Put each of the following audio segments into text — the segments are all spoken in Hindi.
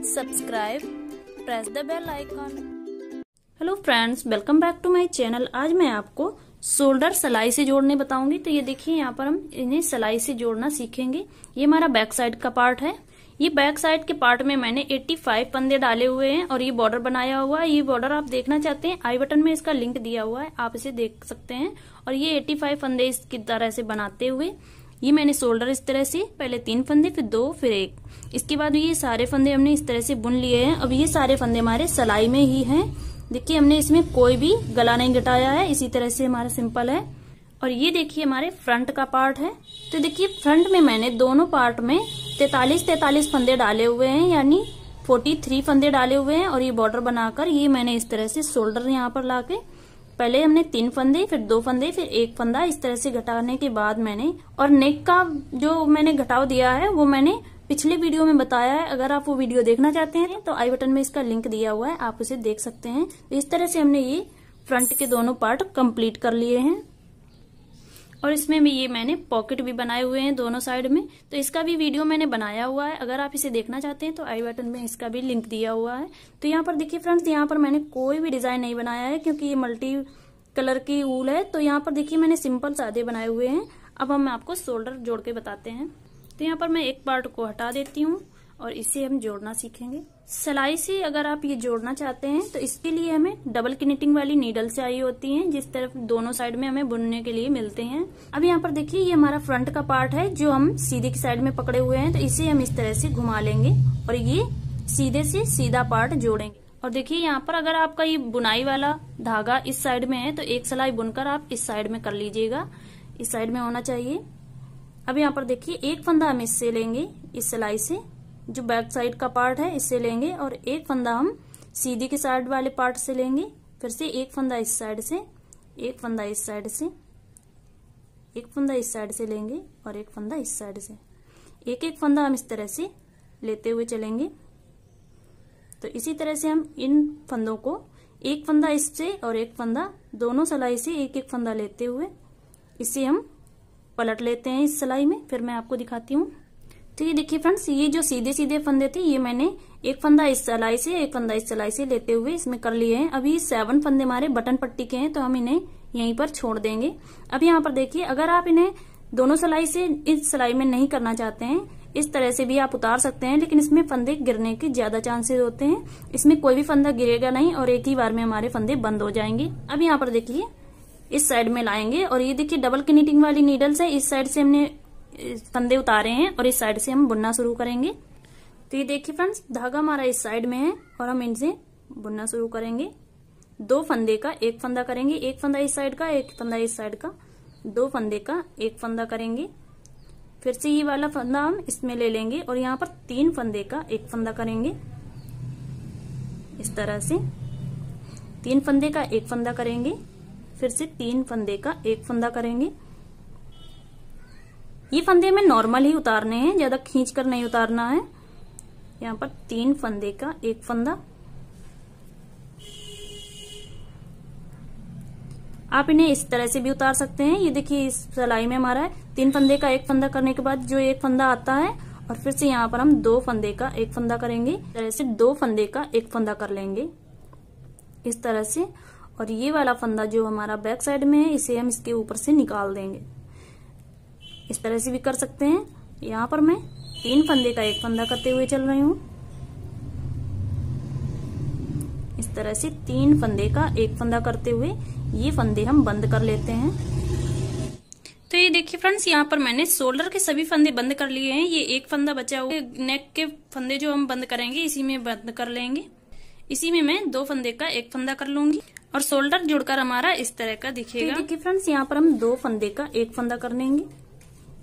hit subscribe press the bell icon hello friends welcome back to my channel आज मैं आपको शोल्डर सलाई से जोड़ने बताऊंगी तो ये देखिए यहाँ पर हम इन्हें सलाई से जोड़ना सीखेंगे ये हमारा बैक साइड का पार्ट है ये बैक साइड के पार्ट में मैंने 85 पंदे डाले हुए हैं और ये बॉर्डर बनाया हुआ है ये बॉर्डर आप देखना चाहते हैं आई बटन में इसका लिंक दिया हुआ है आप इसे देख सकते हैं और ये 85 पंदे इसकी तरह से बनाते हुए ये मैंने शोल्डर इस तरह से पहले तीन फंदे फिर दो फिर एक इसके बाद ये सारे फंदे हमने इस तरह से बुन लिए हैं अब ये सारे फंदे हमारे सलाई में ही हैं देखिए हमने इसमें कोई भी गला नहीं घटाया है इसी तरह से हमारा सिंपल है और ये देखिए हमारे फ्रंट का पार्ट है तो देखिए फ्रंट में मैंने दोनों पार्ट में तैतालीस तैतालीस फंदे डाले हुए हैं यानी फोर्टी थ्री फंदे डाले हुए हैं और ये बॉर्डर बनाकर ये मैंने इस तरह से शोल्डर यहाँ पर लाके पहले हमने तीन फंदे फिर दो फंदे फिर एक फंदा इस तरह से घटाने के बाद मैंने और नेक का जो मैंने घटाव दिया है वो मैंने पिछले वीडियो में बताया है अगर आप वो वीडियो देखना चाहते हैं तो आई बटन में इसका लिंक दिया हुआ है आप उसे देख सकते हैं तो इस तरह से हमने ये फ्रंट के दोनों पार्ट कंप्लीट कर लिए हैं और इसमें भी ये मैंने पॉकेट भी बनाए हुए हैं दोनों साइड में तो इसका भी वीडियो मैंने बनाया हुआ है अगर आप इसे देखना चाहते हैं तो आई बटन में इसका भी लिंक दिया हुआ है तो यहाँ पर देखिए फ्रेंड्स यहाँ पर मैंने कोई भी डिजाइन नहीं बनाया है क्योंकि ये मल्टी कलर की ऊल है तो यहाँ पर देखिए मैंने सिंपल सादे बनाए हुए हैं अब हम आपको शोल्डर जोड़ के बताते हैं तो यहाँ पर मैं एक पार्ट को हटा देती हूँ और इसे हम जोड़ना सीखेंगे सिलाई से अगर आप ये जोड़ना चाहते हैं तो इसके लिए हमें डबल क्निटिंग वाली नीडल से आई होती हैं जिस तरफ दोनों साइड में हमें बुनने के लिए मिलते हैं अब यहाँ पर देखिए ये हमारा फ्रंट का पार्ट है जो हम सीधे की साइड में पकड़े हुए हैं तो इसे हम इस तरह से घुमा लेंगे और ये सीधे से सीधा पार्ट जोड़ेंगे और देखिए यहाँ पर अगर आपका ये बुनाई वाला धागा इस साइड में है तो एक सिलाई बुनकर आप इस साइड में कर लीजिएगा इस साइड में होना चाहिए अब यहाँ पर देखिए एक फंदा हम इससे लेंगे इस सिलाई से जो बैक साइड का पार्ट है इससे लेंगे और एक फंदा हम सीधी के साइड वाले पार्ट से लेंगे फिर से एक फंदा इस साइड से एक फंदा इस साइड से एक फंदा इस साइड से लेंगे और एक फंदा इस साइड से एक एक फंदा हम इस तरह से लेते हुए चलेंगे तो इसी तरह से हम इन फंदों को एक फंदा इससे और एक फंदा दोनों सलाई से एक एक फंदा लेते हुए इसे हम पलट लेते हैं इस सलाई में फिर मैं आपको दिखाती हूँ तो ये देखिए फ्रेंड्स ये जो सीधे सीधे फंदे थे ये मैंने एक फंदा इस सलाई से एक फंदा इस सलाई से लेते हुए इसमें कर लिए हैं अभी सेवन फंदे हमारे बटन पट्टी के हैं तो हम इन्हें यहीं पर छोड़ देंगे अब यहाँ पर देखिए अगर आप इन्हें दोनों सलाई से इस सलाई में नहीं करना चाहते हैं इस तरह से भी आप उतार सकते हैं लेकिन इसमें फंदे गिरने के ज्यादा चांसेस होते हैं इसमें कोई भी फंदा गिरेगा नहीं और एक ही बार में हमारे फंदे बंद हो जाएंगे अब यहाँ पर देखिए इस साइड में लाएंगे और ये देखिए डबल की वाली नीडल्स है इस साइड से हमने फंदे उतारे हैं और इस साइड से हम बुनना शुरू करेंगे तो ये देखिए फ्रेंड्स धागा हमारा इस साइड में है और हम इनसे बुनना शुरू करेंगे दो फंदे का एक फंदा करेंगे एक फंदा इस साइड का एक फंदा इस साइड का दो फंदे का एक फंदा करेंगे फिर से ये वाला फंदा हम इसमें ले लेंगे और यहाँ पर तीन फंदे का एक फंदा करेंगे इस तरह से तीन फंदे का एक फंदा करेंगे फिर से तीन फंदे का एक फंदा करेंगे ये फंदे हमें नॉर्मल ही उतारने हैं ज्यादा खींच कर नहीं उतारना है यहाँ पर तीन फंदे का एक फंदा आप इन्हें इस तरह से भी उतार सकते हैं ये देखिए इस सलाई में हमारा है तीन फंदे का एक फंदा करने के बाद जो एक फंदा आता है और फिर से यहाँ पर हम दो फंदे का एक फंदा करेंगे इस तरह से दो फंदे का एक फंदा कर लेंगे इस तरह से और ये वाला फंदा जो हमारा बैक साइड में है इसे हम इसके ऊपर से निकाल देंगे इस तरह से भी कर सकते हैं यहाँ पर मैं तीन फंदे का एक फंदा करते हुए चल रही हूँ इस तरह से तीन फंदे का एक फंदा करते हुए ये फंदे हम बंद कर लेते हैं तो ये देखिए फ्रेंड्स यहाँ पर मैंने शोल्डर के सभी फंदे बंद कर लिए हैं ये एक फंदा बचा हुआ नेक के फंदे जो हम बंद करेंगे इसी में बंद कर लेंगे इसी में मैं दो फंदे का एक फंदा कर लूंगी और शोल्डर जुड़कर हमारा इस तरह का तो दिखेगा देखिए फ्रेंड्स यहाँ पर हम दो फंदे का एक फंदा कर लेंगे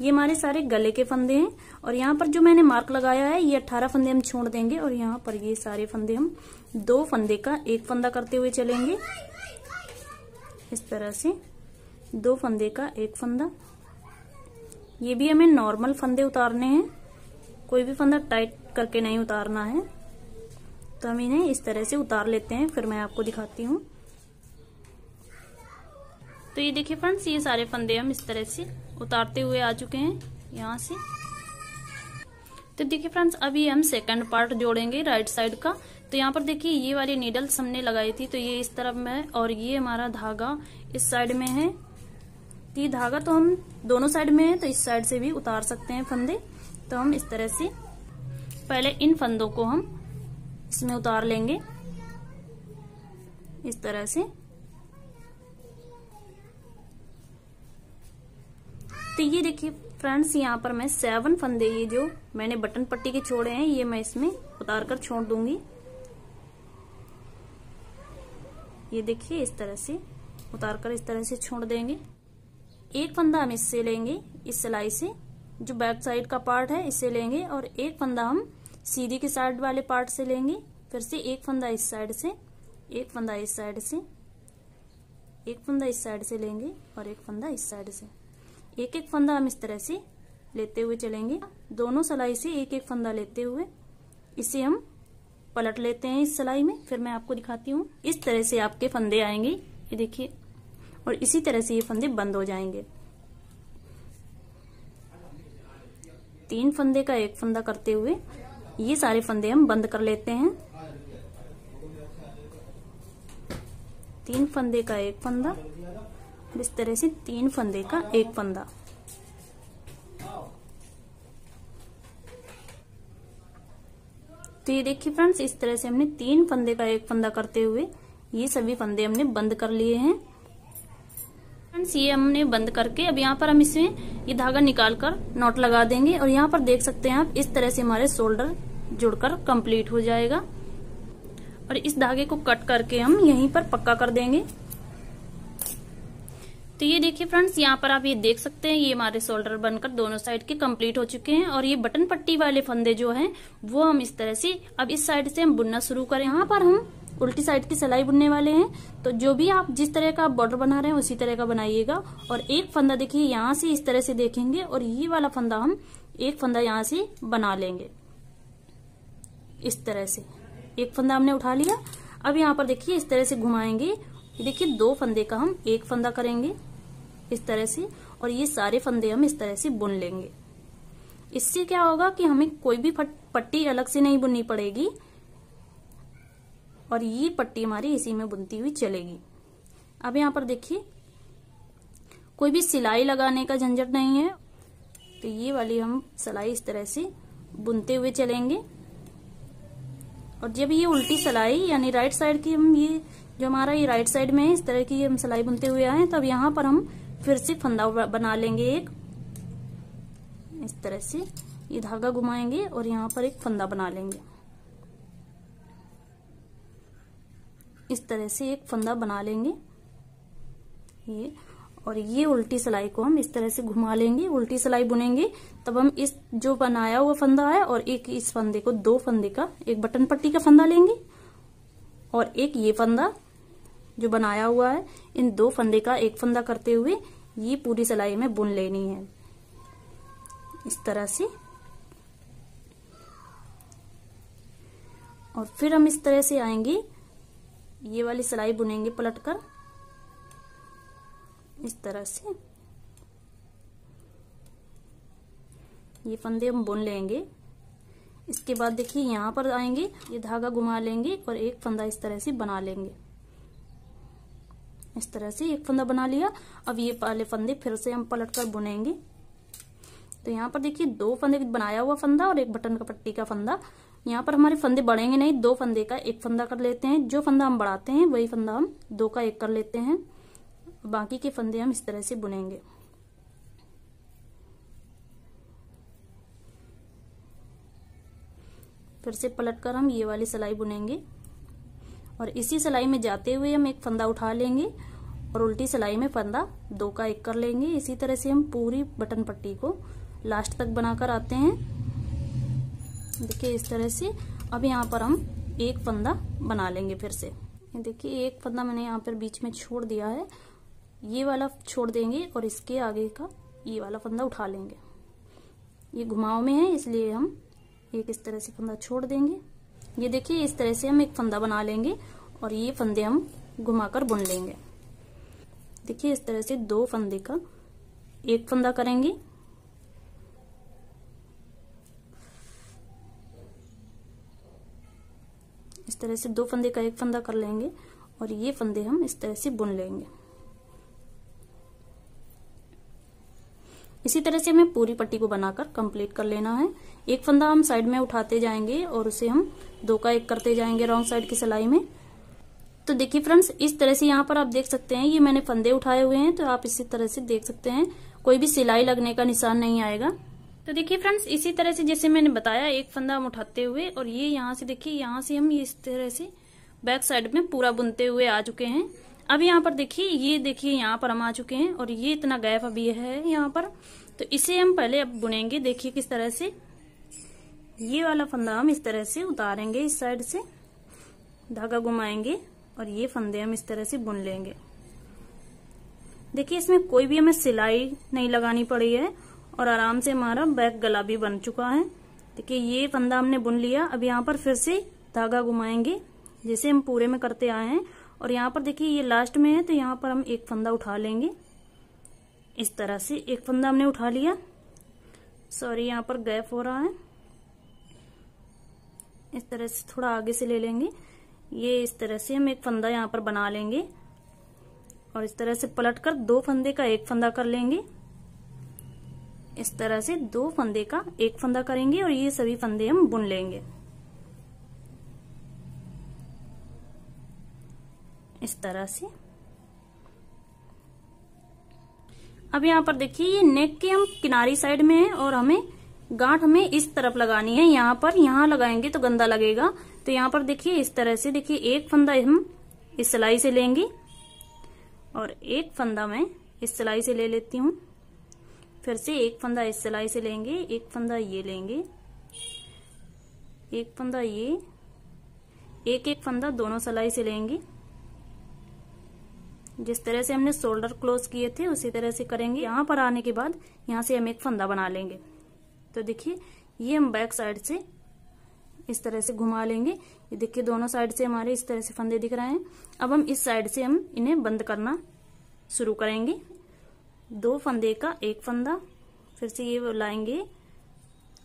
ये हमारे सारे गले के फंदे हैं और यहाँ पर जो मैंने मार्क लगाया है ये अट्ठारह फंदे हम छोड़ देंगे और यहाँ पर ये सारे फंदे हम दो फंदे का एक फंदा करते हुए चलेंगे इस तरह से दो फंदे का एक फंदा ये भी हमें नॉर्मल फंदे उतारने हैं कोई भी फंदा टाइट करके नहीं उतारना है तो हम इन्हें इस तरह से उतार लेते हैं फिर मैं आपको दिखाती हूँ तो ये देखिए फ्रेंड्स ये सारे फंदे हम इस तरह से उतारते हुए आ चुके हैं यहाँ से तो देखिए फ्रेंड्स अभी हम सेकंड पार्ट जोड़ेंगे राइट साइड का तो यहाँ पर देखिए ये वाली नीडल्स हमने लगाई थी तो ये इस तरफ में है और ये हमारा धागा इस साइड में है तो ये धागा तो हम दोनों साइड में है तो इस साइड से भी उतार सकते हैं फंदे तो हम इस तरह से पहले इन फंदों को हम इसमें उतार लेंगे इस तरह से तो ये देखिए फ्रेंड्स यहाँ पर मैं सेवन फंदे ये जो मैंने बटन पट्टी के छोड़े हैं ये मैं इसमें उतार कर छोड़ दूंगी ये देखिए इस तरह से उतार कर इस तरह से छोड़ देंगे एक फंदा हम इससे लेंगे इस सिलाई से जो बैक साइड का पार्ट है इससे लेंगे और एक फंदा हम सीधी के साइड वाले पार्ट से लेंगे फिर से एक फंदा इस साइड से एक फंदा इस साइड से एक फंदा इस साइड से लेंगे और एक फंदा इस साइड से एक एक फंदा हम इस तरह से लेते हुए चलेंगे दोनों सलाई से एक एक फंदा लेते हुए इसे हम पलट लेते हैं इस सलाई में फिर मैं आपको दिखाती हूँ इस तरह से आपके फंदे आएंगे ये देखिए और इसी तरह से ये फंदे बंद हो जाएंगे तीन फंदे का एक फंदा करते हुए ये सारे फंदे हम बंद कर लेते हैं तीन फंदे का एक फंदा इस तरह से तीन फंदे का एक फंदा तो ये देखिए फ्रेंड्स इस तरह से हमने तीन फंदे का एक फंदा करते हुए ये सभी फंदे हमने बंद कर लिए हैं फ्रेंड्स ये हमने बंद करके अब यहाँ पर हम इसमें ये धागा निकाल कर नॉट लगा देंगे और यहाँ पर देख सकते हैं आप इस तरह से हमारे शोल्डर जुड़कर कंप्लीट हो जाएगा और इस धागे को कट करके हम यहीं पर पक्का कर देंगे तो ये देखिए फ्रेंड्स यहाँ पर आप ये देख सकते हैं ये हमारे शोल्डर बनकर दोनों साइड के कंप्लीट हो चुके हैं और ये बटन पट्टी वाले फंदे जो हैं वो हम इस तरह से अब इस साइड से हम बुनना शुरू करें यहाँ पर हम उल्टी साइड की सिलाई बुनने वाले हैं तो जो भी आप जिस तरह का बॉर्डर बना रहे हैं उसी तरह का बनाइएगा और एक फंदा देखिए यहाँ से इस तरह से देखेंगे और ये वाला फंदा हम एक फंदा यहाँ से बना लेंगे इस तरह से एक फंदा हमने उठा लिया अब यहाँ पर देखिए इस तरह से घुमाएंगे देखिए दो फंदे का हम एक फंदा करेंगे इस तरह से और ये सारे फंदे हम इस तरह से बुन लेंगे इससे क्या होगा कि हमें कोई भी पट्टी अलग से नहीं बुननी पड़ेगी और ये पट्टी हमारी इसी में बुनती हुई चलेगी अब यहाँ पर देखिए कोई भी सिलाई लगाने का झंझट नहीं है तो ये वाली हम सिलाई इस तरह से बुनते हुए चलेंगे और जब ये उल्टी सिलाई यानी राइट साइड की हम ये जो हमारा ये राइट साइड में है इस तरह की हम सिलाई बुनते हुए आए तब यहाँ पर हम फिर से फंदा बना लेंगे एक इस तरह से ये धागा घुमाएंगे और यहाँ पर एक फंदा बना लेंगे इस तरह से एक फंदा बना लेंगे ये और ये उल्टी सिलाई को हम इस तरह से घुमा लेंगे उल्टी सिलाई बुनेंगे तब हम इस जो बनाया हुआ फंदा है और एक इस फंदे को दो फंदे का एक बटन पट्टी का फंदा लेंगे और एक ये फंदा जो बनाया हुआ है इन दो फंदे का एक फंदा करते हुए ये पूरी सिलाई में बुन लेनी है इस तरह से और फिर हम इस तरह से आएंगे ये वाली सिलाई बुनेंगे पलट कर इस तरह से ये फंदे हम बुन लेंगे इसके बाद देखिए यहां पर आएंगे ये धागा घुमा लेंगे और एक फंदा इस तरह से बना लेंगे इस तरह से एक फंदा बना लिया अब ये वाले फंदे फिर से हम पलट कर बुनेंगे तो यहाँ पर देखिए दो फंदे बनाया हुआ फंदा और एक बटन का पट्टी का फंदा यहाँ पर हमारे फंदे बढ़ेंगे नहीं दो फंदे का एक फंदा कर लेते हैं जो फंदा हम बढ़ाते हैं वही फंदा हम दो का एक कर लेते हैं बाकी के फंदे हम इस तरह से बुनेंगे फिर से पलट कर हम ये वाली सिलाई बुनेंगे और इसी सिलाई में जाते हुए हम एक फंदा उठा लेंगे और उल्टी सिलाई में फंदा दो का एक कर लेंगे इसी तरह से हम पूरी बटन पट्टी को लास्ट तक बनाकर आते हैं देखिए इस तरह से अब यहाँ पर हम एक फंदा बना लेंगे फिर से देखिए एक फंदा मैंने यहाँ पर बीच में छोड़ दिया है ये वाला छोड़ देंगे और इसके आगे का ये वाला फंदा उठा लेंगे ये घुमाव में है इसलिए हम एक इस तरह से फंदा छोड़ देंगे ये देखिए इस तरह से हम एक फंदा बना लेंगे और ये फंदे हम घुमाकर बुन लेंगे देखिए इस तरह से दो फंदे का एक फंदा करेंगे इस तरह से दो फंदे का एक फंदा कर लेंगे और ये फंदे हम इस तरह से बुन लेंगे इसी तरह से हमें पूरी पट्टी को बनाकर कंप्लीट कर लेना है एक फंदा हम साइड में उठाते जाएंगे और उसे हम दो का एक करते जाएंगे रॉन्ग साइड की सिलाई में तो देखिए फ्रेंड्स इस तरह से यहाँ पर आप देख सकते हैं ये मैंने फंदे उठाए हुए हैं तो आप इसी तरह से देख सकते हैं कोई भी सिलाई लगने का निशान नहीं आएगा तो देखिए फ्रेंड्स इसी तरह से जैसे मैंने बताया एक फंदा हम उठाते हुए और ये यहाँ से देखिए यहाँ से हम इस तरह से बैक साइड में पूरा बुनते हुए आ चुके हैं अब यहाँ पर देखिए ये देखिए यहाँ पर हम आ चुके हैं और ये इतना गैप अभी है यहाँ पर तो इसे हम पहले अब बुनेंगे देखिए किस तरह से ये वाला फंदा हम इस तरह से उतारेंगे इस साइड से धागा घुमाएंगे और ये फंदे हम इस तरह से बुन लेंगे देखिए इसमें कोई भी हमें सिलाई नहीं लगानी पड़ी है और आराम से हमारा बैक गला भी बन चुका है देखिए ये फंदा हमने बुन लिया अब यहाँ पर फिर से धागा घुमाएंगे जैसे हम पूरे में करते आए हैं और यहाँ पर देखिए ये लास्ट में है तो यहाँ पर हम एक फंदा उठा लेंगे इस तरह से एक फंदा हमने उठा लिया सॉरी यहाँ पर गैप हो रहा है इस तरह से थोड़ा आगे से ले लेंगे ये इस तरह से हम एक फंदा यहाँ पर बना लेंगे और इस तरह से पलट कर दो फंदे का एक फंदा कर लेंगे इस तरह से दो फंदे का एक फंदा करेंगे और ये सभी फंदे हम बुन लेंगे इस तरह से अब यहाँ पर देखिए ये नेक के हम किनारी साइड में है और हमें गांठ हमें इस तरफ लगानी है यहाँ पर यहाँ लगाएंगे तो गंदा लगेगा तो यहाँ पर देखिए इस तरह से देखिए एक फंदा हम इस सिलाई से लेंगे और एक फंदा मैं इस सिलाई से ले लेती हूँ फिर से एक फंदा इस सिलाई से लेंगे एक फंदा ये लेंगे एक फंदा ये एक एक फंदा दोनों सिलाई से लेंगे जिस तरह से हमने शोल्डर क्लोज किए थे उसी तरह से करेंगे यहाँ पर आने के बाद यहाँ से हम एक फंदा बना लेंगे तो देखिए ये हम बैक साइड से इस तरह से घुमा लेंगे ये देखिए दोनों साइड से हमारे इस तरह से फंदे दिख रहे हैं अब हम इस साइड से हम इन्हें बंद करना शुरू करेंगे दो फंदे का एक फंदा फिर से ये लाएंगे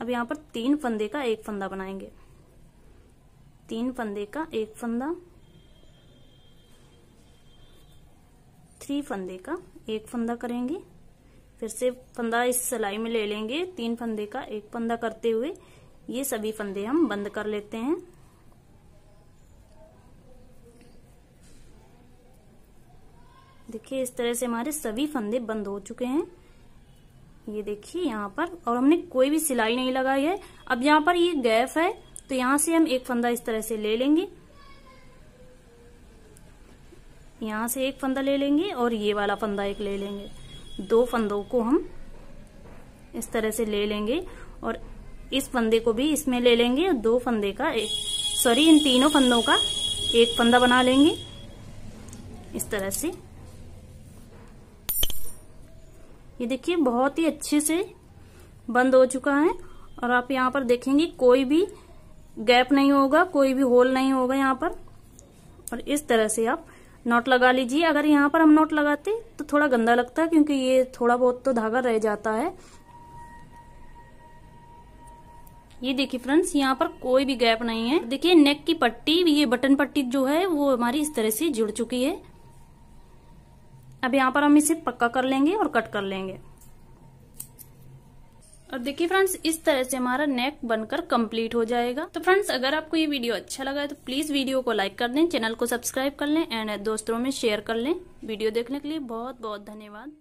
अब यहाँ पर तीन फंदे का एक फंदा बनाएंगे तीन फंदे का एक फंदा थ्री फंदे का एक फंदा करेंगे फिर से फंदा इस सिलाई में ले लेंगे तीन फंदे का एक फंदा करते हुए ये सभी फंदे हम बंद कर लेते हैं देखिए इस तरह से हमारे सभी फंदे बंद हो चुके हैं ये देखिए यहाँ पर और हमने कोई भी सिलाई नहीं लगाई है अब यहाँ पर ये गैप है तो यहाँ से हम एक फंदा इस तरह से ले लेंगे यहाँ से एक फंदा ले लेंगे और ये वाला फंदा एक ले लेंगे दो फंदों को हम इस तरह से ले लेंगे और इस फंदे को भी इसमें ले लेंगे और दो फंदे का एक सॉरी इन तीनों फंदों का एक फंदा बना लेंगे इस तरह से ये देखिए बहुत ही अच्छे से बंद हो चुका है और आप यहाँ पर देखेंगे कोई भी गैप नहीं होगा कोई भी होल नहीं होगा यहाँ पर और इस तरह से आप नॉट लगा लीजिए अगर यहाँ पर हम नॉट लगाते तो थोड़ा गंदा लगता है क्योंकि ये थोड़ा बहुत तो धागा रह जाता है ये देखिए फ्रेंड्स यहाँ पर कोई भी गैप नहीं है देखिए नेक की पट्टी ये बटन पट्टी जो है वो हमारी इस तरह से जुड़ चुकी है अब यहाँ पर हम इसे पक्का कर लेंगे और कट कर लेंगे और देखिए फ्रेंड्स इस तरह से हमारा नेक बनकर कंप्लीट हो जाएगा तो फ्रेंड्स अगर आपको ये वीडियो अच्छा लगा है तो प्लीज वीडियो को लाइक कर दें चैनल को सब्सक्राइब कर लें एंड दोस्तों में शेयर कर लें वीडियो देखने के लिए बहुत बहुत धन्यवाद